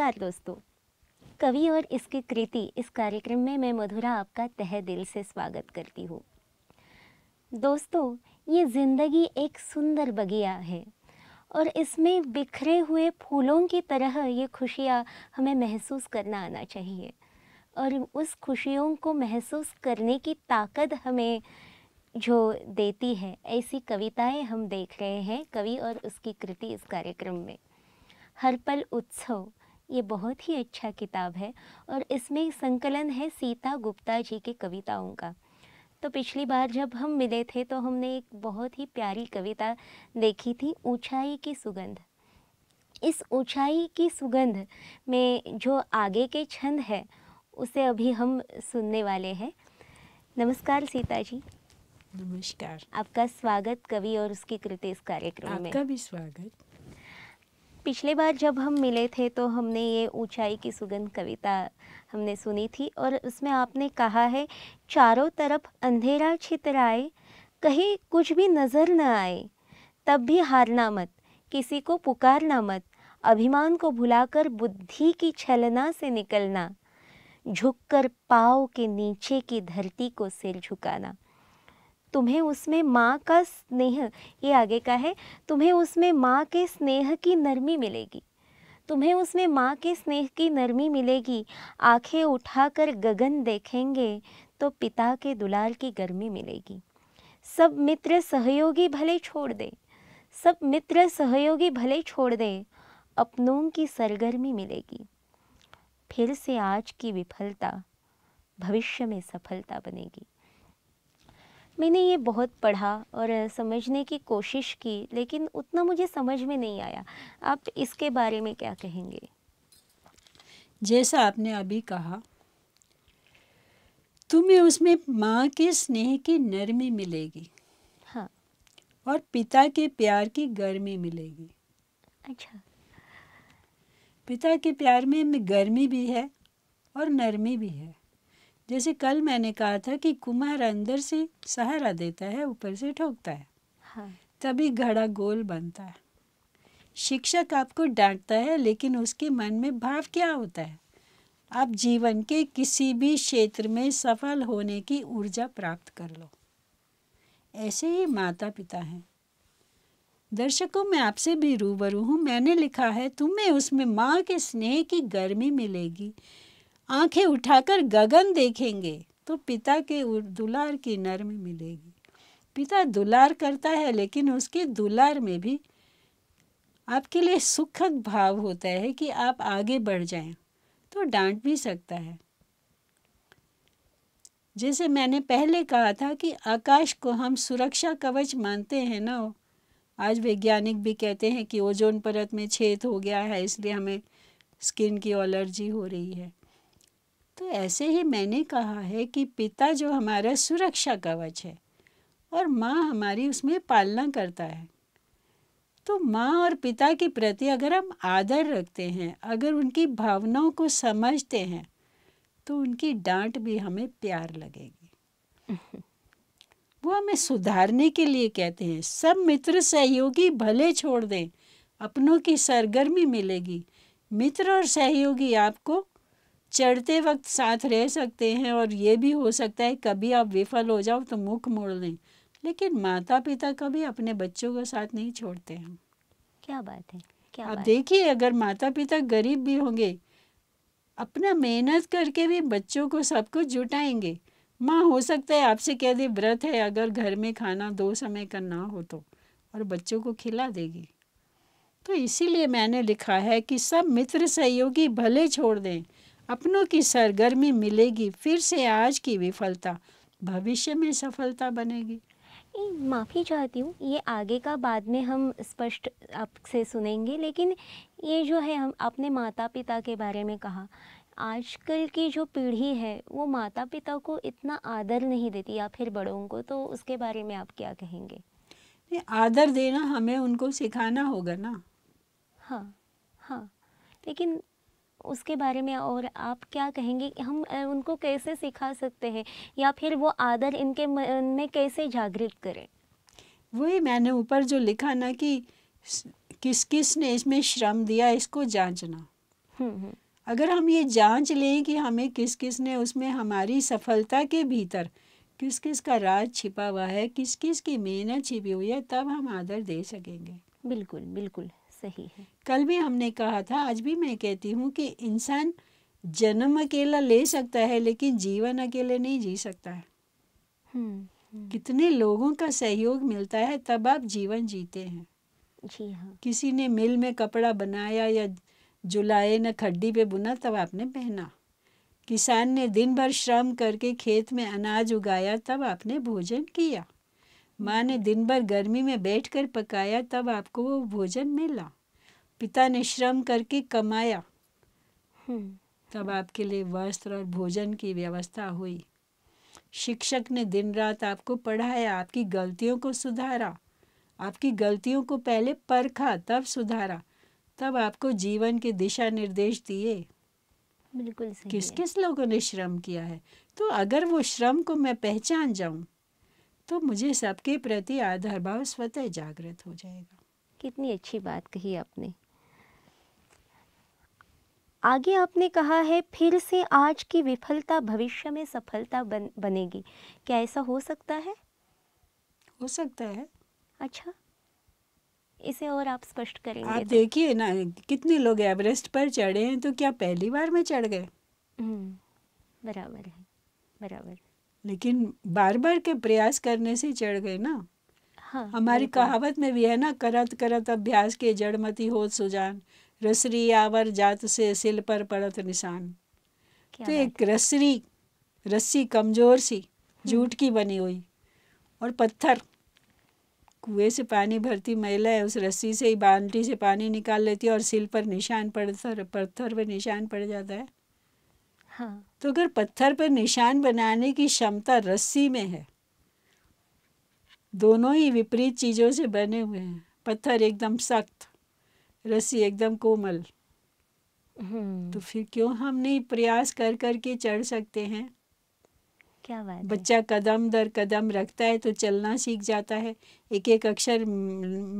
नमस्कार दोस्तों कवि और इसकी कृति इस कार्यक्रम में मैं मधुरा आपका तह दिल से स्वागत करती हूँ दोस्तों ये ज़िंदगी एक सुंदर बगिया है और इसमें बिखरे हुए फूलों की तरह ये खुशियाँ हमें महसूस करना आना चाहिए और उस खुशियों को महसूस करने की ताकत हमें जो देती है ऐसी कविताएं हम देख रहे हैं कवि और उसकी कृति इस कार्यक्रम में हर पल उत्सव ये बहुत ही अच्छा किताब है और इसमें संकलन है सीता गुप्ता जी के कविताओं का तो पिछली बार जब हम मिले थे तो हमने एक बहुत ही प्यारी कविता देखी थी ऊंचाई की सुगंध इस ऊंचाई की सुगंध में जो आगे के छंद है उसे अभी हम सुनने वाले हैं नमस्कार सीता जी नमस्कार आपका स्वागत कवि और उसकी कृति इस कार्यक्रम में आपका भी स्वागत पिछले बार जब हम मिले थे तो हमने ये ऊंचाई की सुगंध कविता हमने सुनी थी और उसमें आपने कहा है चारों तरफ अंधेरा छितराए कहीं कुछ भी नज़र न आए तब भी हारना मत किसी को पुकारना मत अभिमान को भुलाकर बुद्धि की छलना से निकलना झुककर पाँव के नीचे की धरती को सिर झुकाना तुम्हें उसमें माँ का स्नेह ये आगे का है तुम्हें उसमें माँ के स्नेह की नरमी मिलेगी तुम्हें उसमें माँ के स्नेह की नरमी मिलेगी आंखें उठाकर गगन देखेंगे तो पिता के दुलार की गर्मी मिलेगी सब मित्र सहयोगी भले छोड़ दे सब मित्र सहयोगी भले छोड़ दे अपनों की सरगर्मी मिलेगी फिर से आज की विफलता भविष्य में सफलता बनेगी मैंने ये बहुत पढ़ा और समझने की कोशिश की लेकिन उतना मुझे समझ में नहीं आया आप इसके बारे में क्या कहेंगे जैसा आपने अभी कहा तुम्हें उसमें माँ के स्नेह की नरमी मिलेगी हाँ और पिता के प्यार की गर्मी मिलेगी अच्छा पिता के प्यार में गर्मी भी है और नरमी भी है जैसे कल मैंने कहा था कि कुम्हार अंदर से सहारा देता है ऊपर से ठोकता है हाँ। तभी घड़ा गोल बनता है शिक्षक आपको डांटता है लेकिन उसके मन में भाव क्या होता है आप जीवन के किसी भी क्षेत्र में सफल होने की ऊर्जा प्राप्त कर लो ऐसे ही माता पिता हैं दर्शकों मैं आपसे भी रूबरू हूँ मैंने लिखा है तुम्हें उसमें माँ के स्नेह की गर्मी मिलेगी आंखें उठाकर गगन देखेंगे तो पिता के दुलार की नर्म मिलेगी पिता दुलार करता है लेकिन उसके दुलार में भी आपके लिए सुखद भाव होता है कि आप आगे बढ़ जाएं तो डांट भी सकता है जैसे मैंने पहले कहा था कि आकाश को हम सुरक्षा कवच मानते हैं ना आज वैज्ञानिक भी कहते हैं कि ओजोन परत में छेद हो गया है इसलिए हमें स्किन की एलर्जी हो रही है तो ऐसे ही मैंने कहा है कि पिता जो हमारा सुरक्षा कवच है और माँ हमारी उसमें पालना करता है तो माँ और पिता के प्रति अगर हम आदर रखते हैं अगर उनकी भावनाओं को समझते हैं तो उनकी डांट भी हमें प्यार लगेगी वो हमें सुधारने के लिए कहते हैं सब मित्र सहयोगी भले छोड़ दें अपनों की सरगर्मी मिलेगी मित्र और सहयोगी आपको चढ़ते वक्त साथ रह सकते हैं और ये भी हो सकता है कभी आप विफल हो जाओ तो मुख मोड़ लें लेकिन माता पिता कभी अपने बच्चों को साथ नहीं छोड़ते हैं क्या बात है क्या आप देखिए अगर माता पिता गरीब भी होंगे अपना मेहनत करके भी बच्चों को सब कुछ जुटाएंगे माँ हो सकता है आपसे कह दे व्रत है अगर घर में खाना दो समय का ना हो तो और बच्चों को खिला देगी तो इसीलिए मैंने लिखा है कि सब मित्र सहयोगी भले छोड़ दें अपनों की सरगर्मी मिलेगी फिर से आज की विफलता भविष्य में सफलता बनेगी माफ़ी चाहती हूँ ये आगे का बाद में हम स्पष्ट आपसे सुनेंगे लेकिन ये जो है हम अपने माता पिता के बारे में कहा आजकल की जो पीढ़ी है वो माता पिता को इतना आदर नहीं देती या फिर बड़ों को तो उसके बारे में आप क्या कहेंगे नहीं आदर देना हमें उनको सिखाना होगा ना हाँ हाँ लेकिन उसके बारे में और आप क्या कहेंगे हम उनको कैसे सिखा सकते हैं या फिर वो आदर इनके मन में कैसे जागृत करें वही मैंने ऊपर जो लिखा ना कि किस किस ने इसमें श्रम दिया इसको जांचना हम्म, हम्म। अगर हम ये जांच लें कि हमें किस किस ने उसमें हमारी सफलता के भीतर किस किस का राज छिपा हुआ है किस किस की मेहनत छिपी हुई है तब हम आदर दे सकेंगे बिल्कुल बिल्कुल सही है कल भी हमने कहा था आज भी मैं कहती हूँ कि इंसान जन्म अकेला ले सकता है लेकिन जीवन अकेले नहीं जी सकता है हम्म, हम्म। कितने लोगों का सहयोग मिलता है तब आप जीवन जीते हैं जी हाँ किसी ने मिल में कपड़ा बनाया या जुलाए न खड्डी पे बुना तब आपने पहना किसान ने दिन भर श्रम करके खेत में अनाज उगाया तब आपने भोजन किया माँ ने दिन भर गर्मी में बैठकर पकाया तब आपको वो भोजन मिला पिता ने श्रम करके कमाया हम्म। तब आपके लिए वस्त्र और भोजन की व्यवस्था हुई शिक्षक ने दिन रात आपको पढ़ाया आपकी गलतियों को सुधारा आपकी गलतियों को पहले परखा तब सुधारा तब आपको जीवन के दिशा निर्देश दिए बिल्कुल सही किस किस लोगों ने श्रम किया है तो अगर वो श्रम को मैं पहचान जाऊं तो मुझे सबके प्रति आधार भाव स्वतः जागृत हो जाएगा कितनी अच्छी बात कही आपने आगे आपने कहा है फिर से आज की विफलता भविष्य में सफलता बन बनेगी क्या ऐसा हो सकता है हो सकता है अच्छा इसे और आप स्पष्ट करेंगे आप तो। देखिए ना कितने लोग एवरेस्ट पर चढ़े हैं तो क्या पहली बार में चढ़ गए हम्म, बराबर है बराबर लेकिन बार बार के प्रयास करने से चढ़ गए ना हाँ, हमारी कहावत में भी है ना करत करत अभ्यास के जड़मती हो सुजान रसरी आवर जात से सिल पर पड़त निशान तो एक रसरी रस्सी कमज़ोर सी हम्म। जूट की बनी हुई और पत्थर कुएं से पानी भरती महिला है उस रस्सी से ही बाल्टी से पानी निकाल लेती है और सिल पर निशान पड़ता पत्थर पर निशान पड़ जाता है हाँ। तो अगर पत्थर पर निशान बनाने की क्षमता रस्सी में है दोनों ही विपरीत चीज़ों से बने हुए हैं पत्थर एकदम सख्त रस्सी एकदम कोमल हम्म। तो फिर क्यों हम नहीं प्रयास कर कर के चढ़ सकते हैं क्या बात बच्चा कदम दर कदम रखता है तो चलना सीख जाता है एक एक अक्षर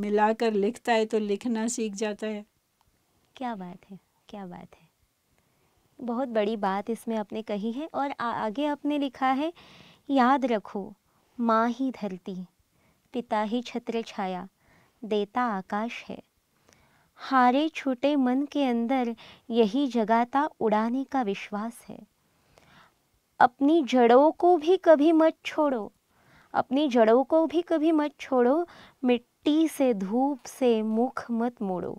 मिलाकर लिखता है तो लिखना सीख जाता है क्या बात है क्या बात है बहुत बड़ी बात इसमें आपने कही है और आ, आगे आपने लिखा है याद रखो माँ ही धरती पिता ही छत्र छाया देता आकाश है हारे छूटे मन के अंदर यही जगाता उड़ाने का विश्वास है अपनी जड़ों को भी कभी मत छोड़ो अपनी जड़ों को भी कभी मत छोड़ो मिट्टी से धूप से मुख मत मोड़ो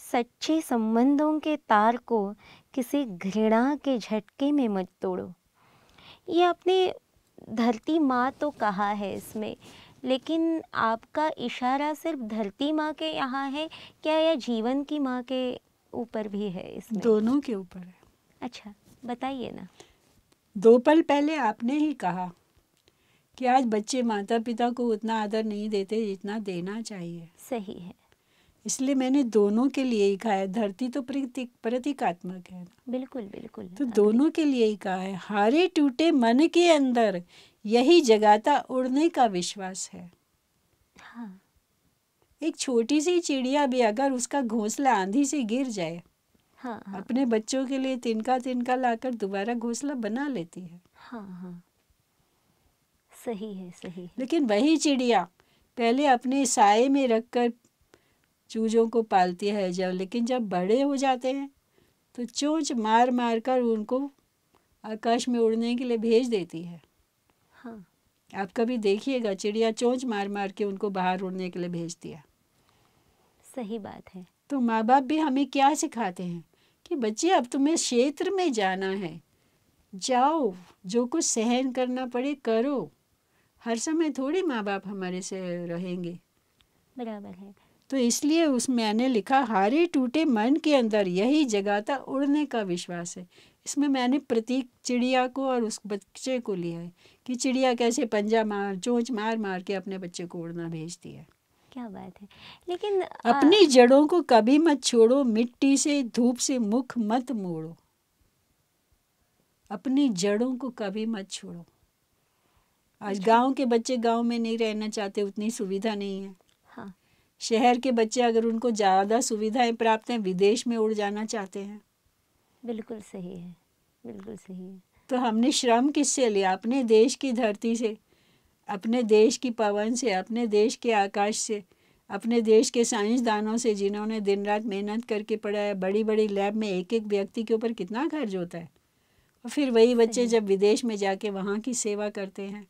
सच्चे संबंधों के तार को किसी घृणा के झटके में मत तोड़ो ये आपने धरती माँ तो कहा है इसमें लेकिन आपका इशारा सिर्फ धरती माँ के यहाँ है क्या यह जीवन की माँ के ऊपर भी है इसमें दोनों के ऊपर है अच्छा बताइए ना दो पल पहले आपने ही कहा कि आज बच्चे माता पिता को उतना आदर नहीं देते जितना देना चाहिए सही है इसलिए मैंने दोनों के लिए ही कहा है धरती तो प्रतीक प्रतीकात्मक है बिल्कुल बिल्कुल तो दोनों के लिए ही कहा है हारे टूटे मन के अंदर यही जगाता उड़ने का विश्वास है हाँ। एक छोटी सी चिड़िया भी अगर उसका घोंसला आंधी से गिर जाए हाँ, हाँ। अपने बच्चों के लिए तिनका तिनका लाकर दोबारा घोंसला बना लेती है हाँ, हाँ। सही है सही है। लेकिन वही चिड़िया पहले अपने साय में रखकर चूजों को पालती है जब लेकिन जब बड़े हो जाते हैं तो चोंच मार मार कर उनको आकाश में उड़ने के लिए भेज देती है हाँ आप कभी देखिएगा चिड़िया चोंच मार मार के उनको बाहर उड़ने के लिए भेज दिया सही बात है तो माँ बाप भी हमें क्या सिखाते हैं कि बच्चे अब तुम्हें क्षेत्र में जाना है जाओ जो कुछ सहन करना पड़े करो हर समय थोड़ी माँ बाप हमारे से रहेंगे बराबर है तो इसलिए उस मैंने लिखा हारे टूटे मन के अंदर यही जगाता उड़ने का विश्वास है इसमें मैंने प्रतीक चिड़िया को और उस बच्चे को लिया है कि चिड़िया कैसे पंजा मार चोंच मार मार के अपने बच्चे को उड़ना भेजती है क्या बात है लेकिन अपनी जड़ों को कभी मत छोड़ो मिट्टी से धूप से मुख मत मोड़ो अपनी जड़ों को कभी मत छोड़ो आज अच्छा। गांव के बच्चे गांव में नहीं रहना चाहते उतनी सुविधा नहीं है शहर के बच्चे अगर उनको ज़्यादा सुविधाएं प्राप्त हैं विदेश में उड़ जाना चाहते हैं बिल्कुल सही है बिल्कुल सही है तो हमने श्रम किससे लिया अपने देश की धरती से अपने देश की पवन से अपने देश के आकाश से अपने देश के साइंसदानों से जिन्होंने दिन रात मेहनत करके पढ़ा है बड़ी बड़ी लैब में एक एक व्यक्ति के ऊपर कितना खर्च होता है और फिर वही बच्चे जब विदेश में जाके वहाँ की सेवा करते हैं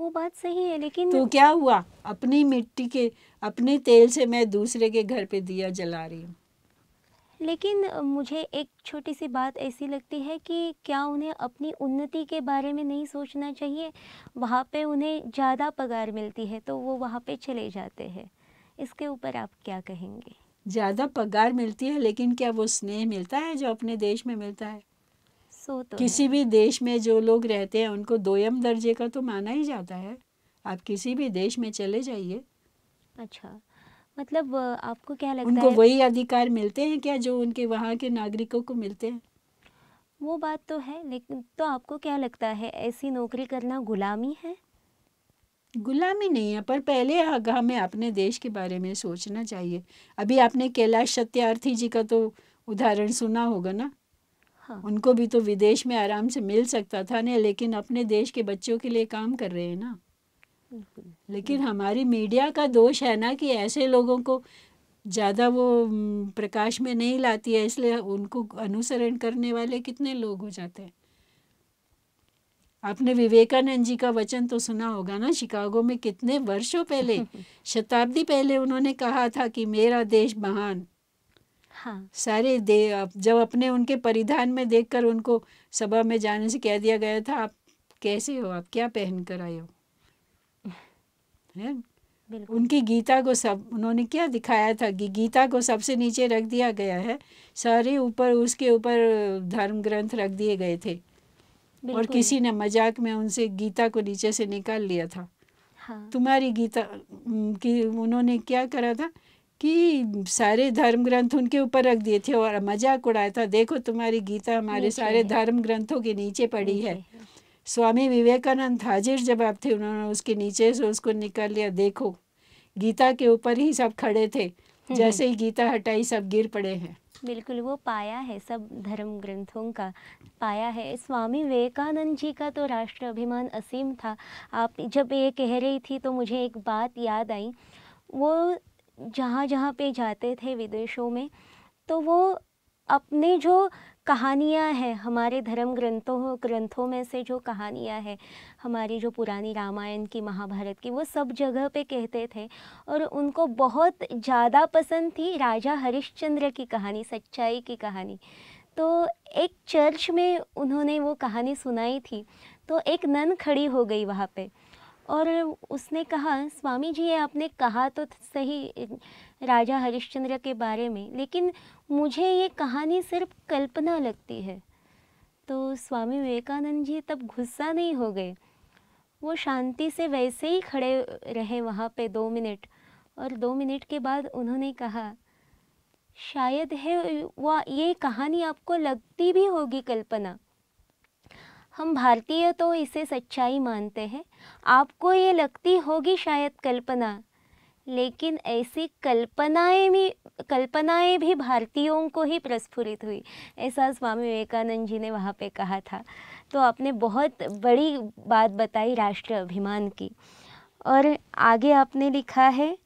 वो बात सही है लेकिन तो क्या हुआ अपनी मिट्टी के अपने तेल से मैं दूसरे के घर पे दिया जला रही हूँ लेकिन मुझे एक छोटी सी बात ऐसी लगती है कि क्या उन्हें अपनी उन्नति के बारे में नहीं सोचना चाहिए वहाँ पे उन्हें ज़्यादा पगार मिलती है तो वो वहाँ पे चले जाते हैं इसके ऊपर आप क्या कहेंगे ज़्यादा पगार मिलती है लेकिन क्या वो स्नेह मिलता है जो अपने देश में मिलता है सो तो किसी भी देश में जो लोग रहते हैं उनको दोयम दर्जे का तो माना ही जाता है आप किसी भी देश में चले जाइए अच्छा मतलब आपको क्या लगता उनको है वही अधिकार मिलते हैं क्या जो उनके वहाँ के नागरिकों को मिलते हैं वो बात तो है लेकिन तो आपको क्या लगता है ऐसी नौकरी करना गुलामी है गुलामी नहीं है पर पहले हमें अपने देश के बारे में सोचना चाहिए अभी आपने कैलाश सत्यार्थी जी का तो उदाहरण सुना होगा ना हाँ। उनको भी तो विदेश में आराम से मिल सकता था ना लेकिन अपने देश के बच्चों के लिए काम कर रहे हैं ना लेकिन हमारी मीडिया का दोष है ना कि ऐसे लोगों को ज़्यादा वो प्रकाश में नहीं लाती है इसलिए उनको अनुसरण करने वाले कितने लोग हो जाते हैं आपने विवेकानंद जी का वचन तो सुना होगा ना शिकागो में कितने वर्षों पहले शताब्दी पहले उन्होंने कहा था कि मेरा देश महान हाँ। सारे दे जब अपने उनके परिधान में देखकर उनको सभा में जाने से कह दिया गया था आप कैसे हो आप क्या पहन कर आए हो है उनकी गीता को सब उन्होंने क्या दिखाया था कि गीता को सबसे नीचे रख दिया गया है सारे ऊपर उसके ऊपर धर्म ग्रंथ रख दिए गए थे और किसी ने मजाक में उनसे गीता को नीचे से निकाल लिया था हाँ। तुम्हारी गीता की उन्होंने क्या करा था कि सारे धर्म ग्रंथ उनके ऊपर रख दिए थे और मजाक उड़ाया था देखो तुम्हारी गीता हमारे सारे धर्म ग्रंथों के नीचे पड़ी है स्वामी विवेकानंद हाजिर जब आप थे उन्होंने उसके नीचे से उसको निकाल लिया देखो गीता के ऊपर ही सब खड़े थे हम्म, जैसे हम्म। ही गीता हटाई सब गिर पड़े हैं बिल्कुल वो पाया है सब धर्म ग्रंथों का पाया है स्वामी विवेकानंद जी का तो राष्ट्र अभिमान असीम था आप जब ये कह रही थी तो मुझे एक बात याद आई वो जहाँ जहाँ पे जाते थे विदेशों में तो वो अपने जो कहानियाँ हैं हमारे धर्म ग्रंथों ग्रंथों में से जो कहानियाँ हैं हमारी जो पुरानी रामायण की महाभारत की वो सब जगह पे कहते थे और उनको बहुत ज़्यादा पसंद थी राजा हरिश्चंद्र की कहानी सच्चाई की कहानी तो एक चर्च में उन्होंने वो कहानी सुनाई थी तो एक नन खड़ी हो गई वहाँ पे और उसने कहा स्वामी जी आपने कहा तो सही राजा हरिश्चंद्र के बारे में लेकिन मुझे ये कहानी सिर्फ कल्पना लगती है तो स्वामी विवेकानंद जी तब गुस्सा नहीं हो गए वो शांति से वैसे ही खड़े रहे वहाँ पे दो मिनट और दो मिनट के बाद उन्होंने कहा शायद है वो ये कहानी आपको लगती भी होगी कल्पना हम भारतीय तो इसे सच्चाई मानते हैं आपको ये लगती होगी शायद कल्पना लेकिन ऐसी कल्पनाएं भी कल्पनाएं भी भारतीयों को ही प्रस्फुरित हुई ऐसा स्वामी विवेकानंद जी ने वहाँ पे कहा था तो आपने बहुत बड़ी बात बताई राष्ट्र अभिमान की और आगे आपने लिखा है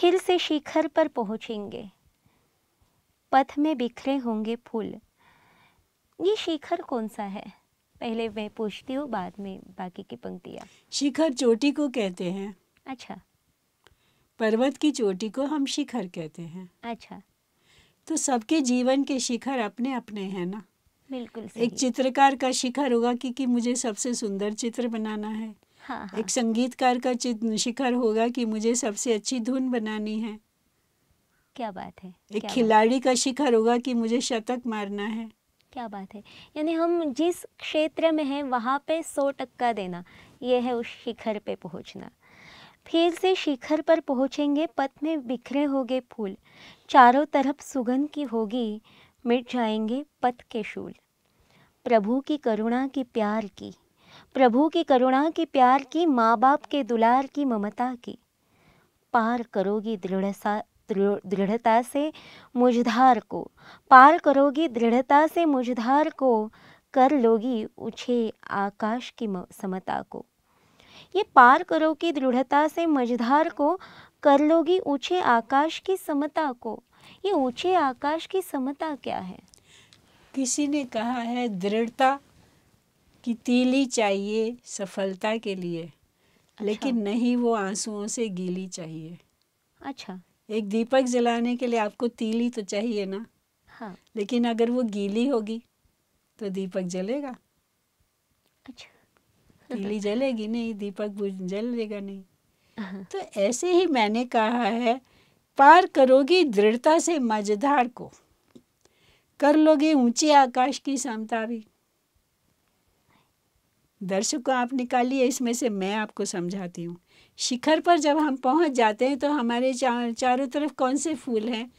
फिर से शिखर पर पहुँचेंगे पथ में बिखरे होंगे फूल ये शिखर कौन सा है पहले मैं पूछती हूँ बाद में बाकी की पंक्तियाँ शिखर चोटी को कहते हैं अच्छा पर्वत की चोटी को हम शिखर कहते हैं अच्छा तो सबके जीवन के शिखर अपने अपने हैं ना बिल्कुल एक चित्रकार का शिखर होगा कि कि मुझे सबसे सुंदर चित्र बनाना है हाँ, हाँ। एक संगीतकार का शिखर होगा कि मुझे सबसे अच्छी धुन बनानी है क्या बात है एक खिलाड़ी का शिखर होगा कि मुझे शतक मारना है क्या बात है यानी हम जिस क्षेत्र में हैं वहाँ पे सौ टक्का देना ये है उस शिखर पे पहुँचना फिर से शिखर पर पहुँचेंगे पथ में बिखरे होंगे फूल चारों तरफ सुगंध की होगी मिट जाएंगे पथ के शूल प्रभु की करुणा की प्यार की प्रभु की करुणा की प्यार की माँ बाप के दुलार की ममता की पार करोगी दृढ़ दृढ़ता से मुझधार को पार करोगी दृढ़ता से मुझधार को कर लोगी उछे आकाश की समता को ये पार करोगी दृढ़ता से मझधार को कर लोगी ऊंचे आकाश की समता को ये ऊंचे आकाश की समता क्या है किसी ने कहा है दृढ़ता की तीली चाहिए सफलता के लिए अच्छा। लेकिन नहीं वो आंसुओं से गीली चाहिए अच्छा एक दीपक जलाने के लिए आपको तीली तो चाहिए ना हाँ लेकिन अगर वो गीली होगी तो दीपक जलेगा अच्छा तीली जलेगी नहीं दीपक जलेगा नहीं हाँ। तो ऐसे ही मैंने कहा है पार करोगी दृढ़ता से मझधार को कर लोगे ऊंचे आकाश की समता भी दर्शकों आप निकालिए इसमें से मैं आपको समझाती हूँ शिखर पर जब हम पहुंच जाते हैं तो हमारे चार चारों तरफ कौन से फूल हैं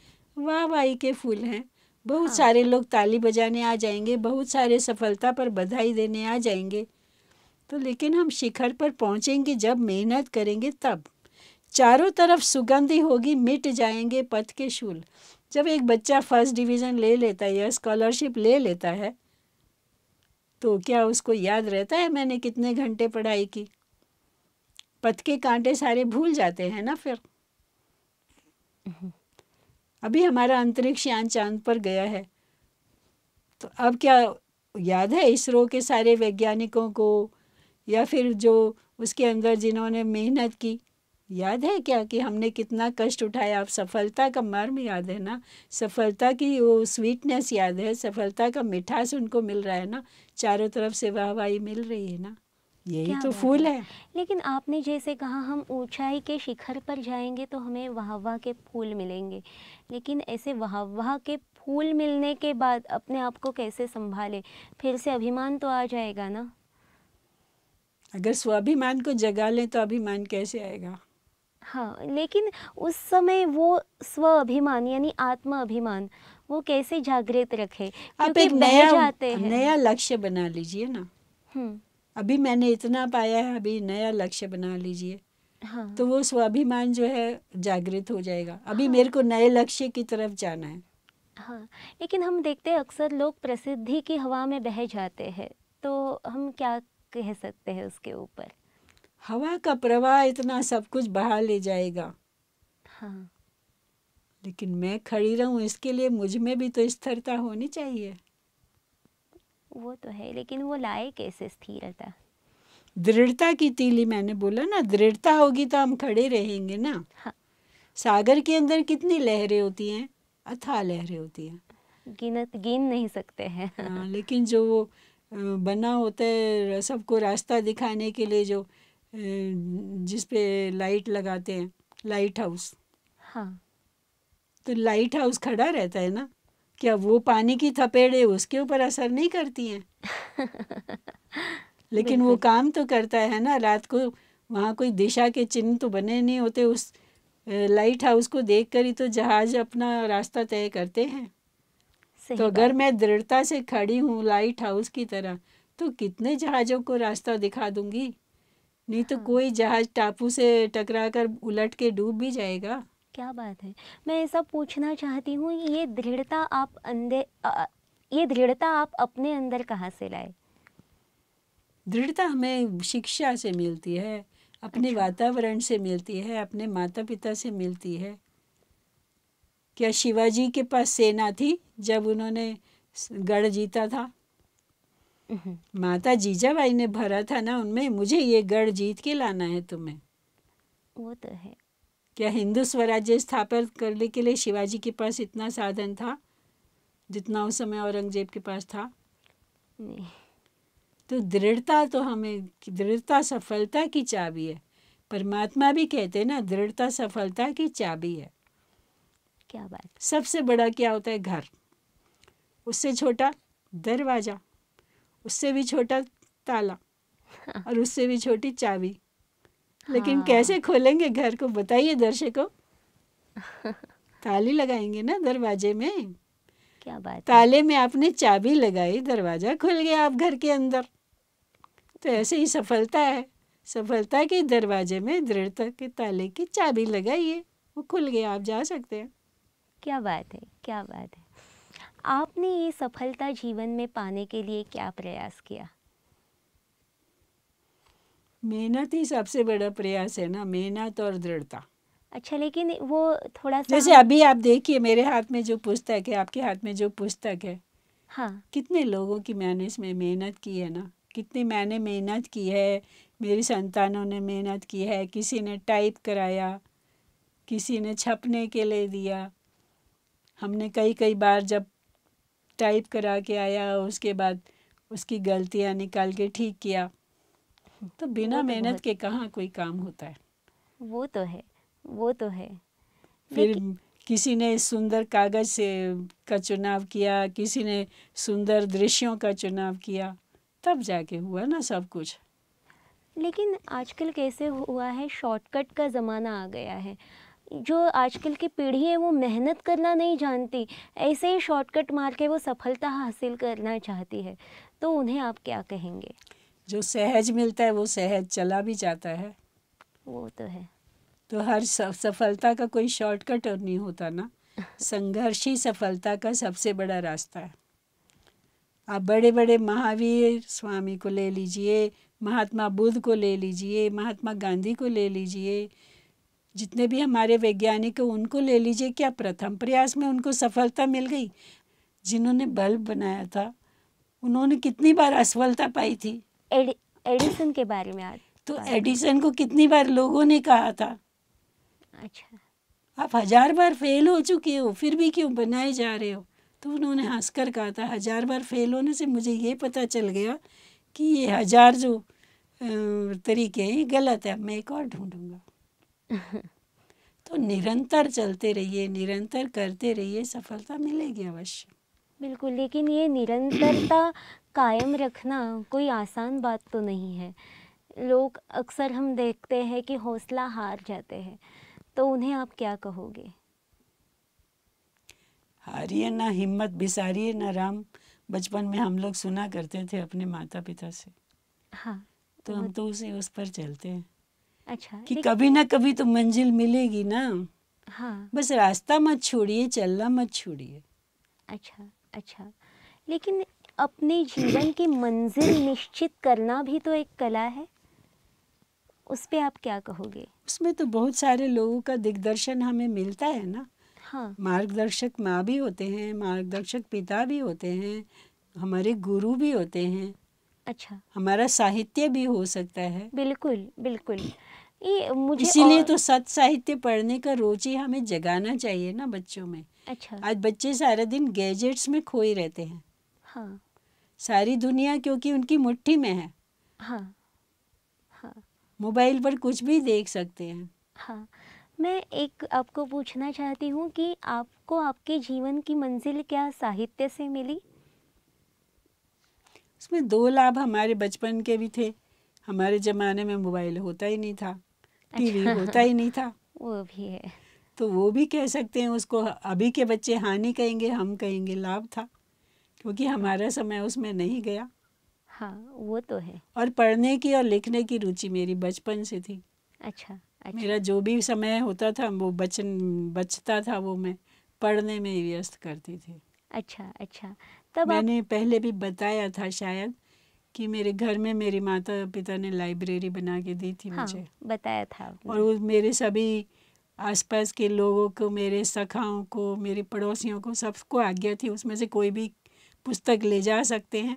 वाह वाई के फूल हैं बहुत हाँ। सारे लोग ताली बजाने आ जाएंगे बहुत सारे सफलता पर बधाई देने आ जाएंगे तो लेकिन हम शिखर पर पहुंचेंगे जब मेहनत करेंगे तब चारों तरफ सुगंधि होगी मिट जाएंगे पथ के शूल जब एक बच्चा फर्स्ट डिवीज़न ले लेता है या स्कॉलरशिप ले लेता है तो क्या उसको याद रहता है मैंने कितने घंटे पढ़ाई की पथ के कांटे सारे भूल जाते हैं ना फिर अभी हमारा अंतरिक्ष यान चांद पर गया है तो अब क्या याद है इसरो के सारे वैज्ञानिकों को या फिर जो उसके अंदर जिन्होंने मेहनत की याद है क्या कि हमने कितना कष्ट उठाया आप सफलता का मर्म याद है ना सफलता की वो स्वीटनेस याद है सफलता का मिठास उनको मिल रहा है ना चारों तरफ से वाहवाही मिल रही है ना यही तो फूल है लेकिन आपने जैसे कहा हम ऊंचाई के शिखर पर जाएंगे तो हमें वाहवा के फूल मिलेंगे लेकिन ऐसे वाहवा के फूल मिलने के बाद अपने आप को कैसे संभाले फिर से अभिमान तो आ जाएगा ना अगर स्वाभिमान को जगा लें तो अभिमान कैसे आएगा हाँ लेकिन उस समय वो स्व अभिमान यानी आत्मा अभिमान वो कैसे जागृत रखे आप एक नया जाते नया लक्ष्य बना लीजिए ना हम्म अभी मैंने इतना पाया है अभी नया लक्ष्य बना लीजिए हाँ। तो वो स्वाभिमान जो है जागृत हो जाएगा अभी हाँ। मेरे को नए लक्ष्य की तरफ जाना है हाँ लेकिन हम देखते हैं अक्सर लोग प्रसिद्धि की हवा में बह जाते हैं तो हम क्या कह सकते हैं उसके ऊपर हवा का प्रवाह इतना सब कुछ बहा ले जाएगा हाँ लेकिन मैं खड़ी रहूं इसके लिए मुझ में भी तो स्थिरता होनी चाहिए वो तो है लेकिन वो लाए कैसे स्थिरता दृढ़ता की तीली मैंने बोला ना दृढ़ता होगी तो हम खड़े रहेंगे ना हाँ। सागर के अंदर कितनी लहरें होती हैं अथाह लहरें होती हैं गिन गिन नहीं सकते हैं हाँ लेकिन जो वो बना होता है सबको रास्ता दिखाने के लिए जो जिस पे लाइट लगाते हैं लाइट हाउस हाँ तो लाइट हाउस खड़ा रहता है ना क्या वो पानी की थपेड़े उसके ऊपर असर नहीं करती हैं लेकिन वो काम तो करता है ना रात को वहाँ कोई दिशा के चिन्ह तो बने नहीं होते उस लाइट हाउस को देख कर ही तो जहाज अपना रास्ता तय करते हैं तो अगर मैं दृढ़ता से खड़ी हूँ लाइट हाउस की तरह तो कितने जहाज़ों को रास्ता दिखा दूंगी नहीं तो हाँ। कोई जहाज टापू से टकरा कर उलट के डूब भी जाएगा क्या बात है मैं ऐसा पूछना चाहती हूँ ये दृढ़ता आप अंदर ये दृढ़ता आप अपने अंदर कहाँ से लाए दृढ़ता हमें शिक्षा से मिलती है अपने अच्छा। वातावरण से मिलती है अपने माता पिता से मिलती है क्या शिवाजी के पास सेना थी जब उन्होंने गढ़ जीता था माता जीजाबाई ने भरा था ना उनमें मुझे ये गढ़ जीत के लाना है तुम्हें वो तो है क्या हिंदू स्वराज्य स्थापित करने के लिए शिवाजी के पास इतना साधन था जितना उस समय औरंगजेब के पास था नहीं तो दृढ़ता तो हमें दृढ़ता सफलता की चाबी है परमात्मा भी कहते हैं ना दृढ़ता सफलता की चाबी है क्या बात सबसे बड़ा क्या होता है घर उससे छोटा दरवाज़ा उससे भी छोटा ताला हाँ। और उससे भी छोटी चाबी लेकिन हाँ। कैसे खोलेंगे घर को बताइए दर्शकों ताली लगाएंगे ना दरवाजे में क्या बात ताले में आपने चाबी लगाई दरवाजा खुल गया आप घर के अंदर तो ऐसे ही सफलता है सफलता के दरवाजे में दृढ़ता के ताले की चाबी लगाइए वो खुल गया आप जा सकते हैं क्या बात है क्या बात है आपने ये सफलता जीवन में पाने के लिए क्या प्रयास किया मेहनत ही सबसे बड़ा प्रयास है ना मेहनत और दृढ़ता अच्छा लेकिन वो थोड़ा सा जैसे अभी आप देखिए मेरे हाथ में जो पुस्तक है आपके हाथ में जो पुस्तक है हाँ कितने लोगों की मैंने इसमें मेहनत की है ना कितनी मैंने मेहनत की है मेरी संतानों ने मेहनत की है किसी ने टाइप कराया किसी ने छपने के लिए दिया हमने कई कई बार जब टाइप करा के आया उसके बाद उसकी गलतियाँ निकाल के ठीक किया तो बिना तो मेहनत के कहाँ कोई काम होता है वो तो है वो तो है फिर किसी ने सुंदर कागज से का चुनाव किया किसी ने सुंदर दृश्यों का चुनाव किया तब जाके हुआ ना सब कुछ लेकिन आजकल कैसे हुआ है शॉर्टकट का ज़माना आ गया है जो आजकल की पीढ़ी है वो मेहनत करना नहीं जानती ऐसे ही शॉर्टकट मार के वो सफलता हासिल करना चाहती है तो उन्हें आप क्या कहेंगे जो सहज मिलता है वो सहज चला भी जाता है वो तो है तो हर सफलता का कोई शॉर्टकट और नहीं होता ना संघर्ष ही सफलता का सबसे बड़ा रास्ता है आप बड़े बड़े महावीर स्वामी को ले लीजिए महात्मा बुद्ध को ले लीजिए महात्मा गांधी को ले लीजिए जितने भी हमारे वैज्ञानिक हैं उनको ले लीजिए क्या प्रथम प्रयास में उनको सफलता मिल गई जिन्होंने बल्ब बनाया था उन्होंने कितनी बार असफलता पाई थी एडि, एडिसन के बारे में आज तो एडिसन को कितनी बार लोगों ने कहा था अच्छा आप हजार बार फेल हो चुके हो फिर भी क्यों बनाए जा रहे हो तो उन्होंने हंसकर कहा था हजार बार फेल होने से मुझे ये पता चल गया कि ये हजार जो तरीके हैं गलत है मैं एक और ढूंढूंगा तो निरंतर चलते रहिए निरंतर करते रहिए सफलता मिलेगी अवश्य बिल्कुल लेकिन ये निरंतरता कायम रखना कोई आसान बात तो नहीं है लोग अक्सर हम देखते हैं कि हौसला हार जाते हैं तो उन्हें आप क्या कहोगे हारिए ना हिम्मत बिसारिए ना राम बचपन में हम लोग सुना करते थे अपने माता पिता से हाँ तो हम तो उसे उस पर चलते हैं अच्छा कि कभी ना कभी तो मंजिल मिलेगी ना हाँ बस रास्ता मत छोड़िए चलना मत छोड़िए अच्छा अच्छा लेकिन अपने जीवन की मंजिल निश्चित करना भी तो एक कला है उस पर आप क्या कहोगे उसमें तो बहुत सारे लोगों का दिग्दर्शन हमें मिलता है ना हाँ मार्गदर्शक माँ भी होते हैं मार्गदर्शक पिता भी होते हैं हमारे गुरु भी होते हैं अच्छा हमारा साहित्य भी हो सकता है बिल्कुल बिल्कुल ये मुझे इसीलिए और... तो सत साहित्य पढ़ने का रुचि हमें जगाना चाहिए ना बच्चों में अच्छा आज बच्चे सारा दिन गैजेट्स में खोए रहते हैं हाँ सारी दुनिया क्योंकि उनकी मुट्ठी में है हाँ, हाँ। मोबाइल पर कुछ भी देख सकते हैं हाँ, मैं एक आपको पूछना चाहती हूँ कि आपको आपके जीवन की मंजिल क्या साहित्य से मिली उसमें दो लाभ हमारे बचपन के भी थे हमारे ज़माने में मोबाइल होता ही नहीं था टीवी अच्छा, होता ही नहीं था वो भी है तो वो भी कह सकते हैं उसको अभी के बच्चे हानि कहेंगे हम कहेंगे लाभ था क्योंकि हमारा समय उसमें नहीं गया हाँ वो तो है और पढ़ने की और लिखने की रुचि मेरी बचपन से थी अच्छा, अच्छा मेरा जो भी समय होता था वो बचन बचता था वो मैं पढ़ने में व्यस्त करती थी अच्छा अच्छा तब मैंने आप... पहले भी बताया था शायद कि मेरे घर में मेरी माता पिता ने लाइब्रेरी बना के दी थी हाँ, मुझे बताया था और वो मेरे सभी आसपास के लोगों को मेरे सखाओं को मेरे पड़ोसियों को सबको आज्ञा थी उसमें से कोई भी पुस्तक ले जा सकते हैं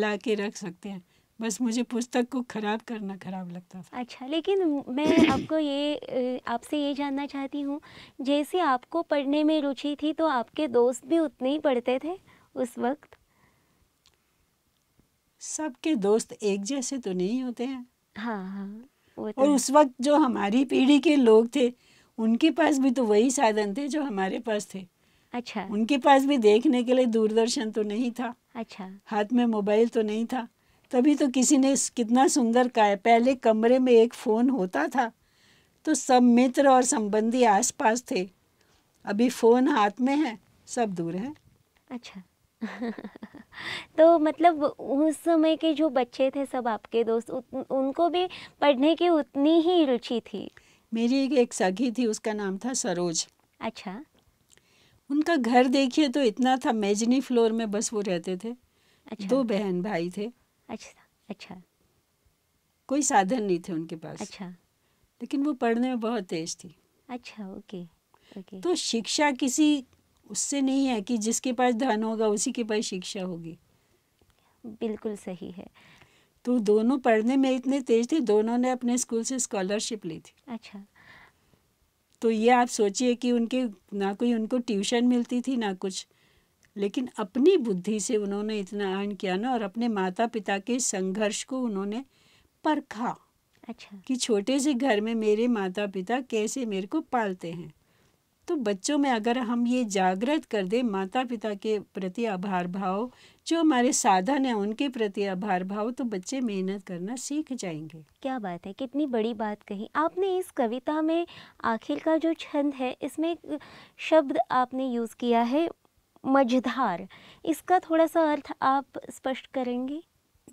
ला के रख सकते हैं बस मुझे पुस्तक को ख़राब करना ख़राब लगता था अच्छा लेकिन मैं आपको ये आपसे ये जानना चाहती हूँ जैसे आपको पढ़ने में रुचि थी तो आपके दोस्त भी उतने ही पढ़ते थे उस वक्त सबके दोस्त एक जैसे तो नहीं होते हैं हाँ हाँ तो और उस वक्त जो हमारी पीढ़ी के लोग थे उनके पास भी तो वही साधन थे जो हमारे पास थे अच्छा उनके पास भी देखने के लिए दूरदर्शन तो नहीं था अच्छा हाथ में मोबाइल तो नहीं था तभी तो किसी ने कितना सुंदर कहा है पहले कमरे में एक फ़ोन होता था तो सब मित्र और संबंधी आसपास थे अभी फ़ोन हाथ में है सब दूर है अच्छा तो मतलब उस समय के जो बच्चे थे सब आपके दोस्त उनको भी पढ़ने की उतनी ही रुचि थी मेरी एक सखी थी उसका नाम था सरोज अच्छा उनका घर देखिए तो इतना था मेजनी फ्लोर में बस वो रहते थे अच्छा। दो बहन भाई थे अच्छा अच्छा कोई साधन नहीं थे उनके पास अच्छा लेकिन वो पढ़ने में बहुत तेज थी अच्छा ओके ओके तो शिक्षा किसी उससे नहीं है कि जिसके पास धन होगा उसी के पास शिक्षा होगी बिल्कुल सही है तो दोनों पढ़ने में इतने तेज थे दोनों ने अपने स्कूल से स्कॉलरशिप ली थी अच्छा तो ये आप सोचिए कि उनके ना कोई उनको ट्यूशन मिलती थी ना कुछ लेकिन अपनी बुद्धि से उन्होंने इतना अर्न किया ना और अपने माता पिता के संघर्ष को उन्होंने परखा अच्छा कि छोटे से घर में मेरे माता पिता कैसे मेरे को पालते हैं तो बच्चों में अगर हम ये जागृत कर दें माता पिता के प्रति आभार भाव जो हमारे साधन है उनके प्रति आभार भाव तो बच्चे मेहनत करना सीख जाएंगे क्या बात है कितनी बड़ी बात कही आपने इस कविता में आखिर का जो छंद है इसमें एक शब्द आपने यूज़ किया है मझधार इसका थोड़ा सा अर्थ आप स्पष्ट करेंगे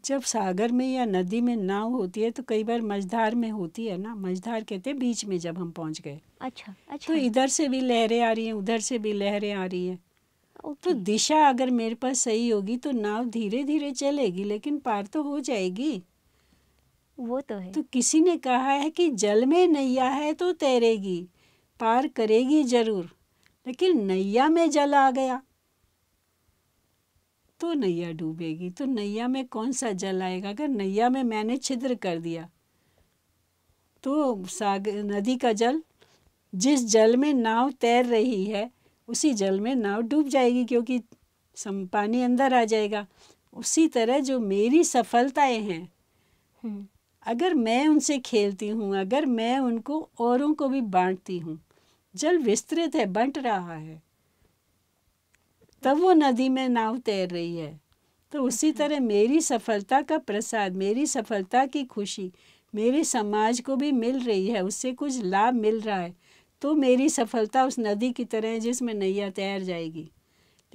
जब सागर में या नदी में नाव होती है तो कई बार मझधार में होती है ना मझधार कहते हैं बीच में जब हम पहुंच गए अच्छा अच्छा तो इधर से भी लहरें आ रही हैं उधर से भी लहरें आ रही हैं तो दिशा अगर मेरे पास सही होगी तो नाव धीरे धीरे चलेगी लेकिन पार तो हो जाएगी वो तो है तो किसी ने कहा है कि जल में नैया है तो तैरेगी पार करेगी जरूर लेकिन नैया में जल आ गया तो नैया डूबेगी तो नैया में कौन सा जल आएगा अगर नैया में मैंने छिद्र कर दिया तो सागर नदी का जल जिस जल में नाव तैर रही है उसी जल में नाव डूब जाएगी क्योंकि सम पानी अंदर आ जाएगा उसी तरह जो मेरी सफलताएं हैं हम्म। अगर मैं उनसे खेलती हूँ अगर मैं उनको औरों को भी बांटती हूँ जल विस्तृत है बंट रहा है तब वो नदी में नाव तैर रही है तो उसी अच्छा। तरह मेरी सफलता का प्रसाद मेरी सफलता की खुशी मेरे समाज को भी मिल रही है उससे कुछ लाभ मिल रहा है तो मेरी सफलता उस नदी की तरह है जिसमें नैया तैर जाएगी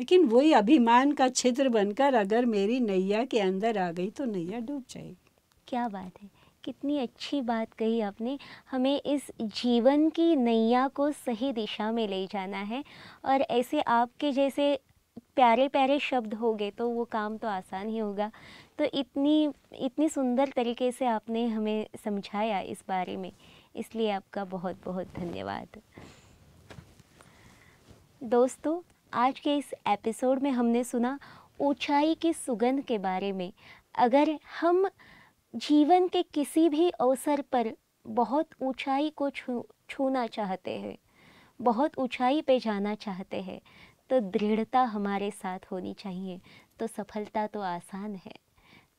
लेकिन वही अभिमान का क्षेत्र बनकर अगर मेरी नैया के अंदर आ गई तो नैया डूब जाएगी क्या बात है कितनी अच्छी बात कही आपने हमें इस जीवन की नैया को सही दिशा में ले जाना है और ऐसे आपके जैसे प्यारे प्यारे शब्द हो गए तो वो काम तो आसान ही होगा तो इतनी इतनी सुंदर तरीके से आपने हमें समझाया इस बारे में इसलिए आपका बहुत बहुत धन्यवाद दोस्तों आज के इस एपिसोड में हमने सुना ऊंचाई की सुगंध के बारे में अगर हम जीवन के किसी भी अवसर पर बहुत ऊंचाई को छू छूना चाहते हैं बहुत ऊंचाई पे जाना चाहते हैं तो दृढ़ता हमारे साथ होनी चाहिए तो सफलता तो आसान है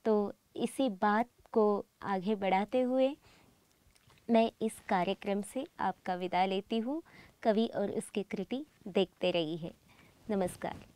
तो इसी बात को आगे बढ़ाते हुए मैं इस कार्यक्रम से आपका विदा लेती हूँ कवि और उसकी कृति देखते रही है नमस्कार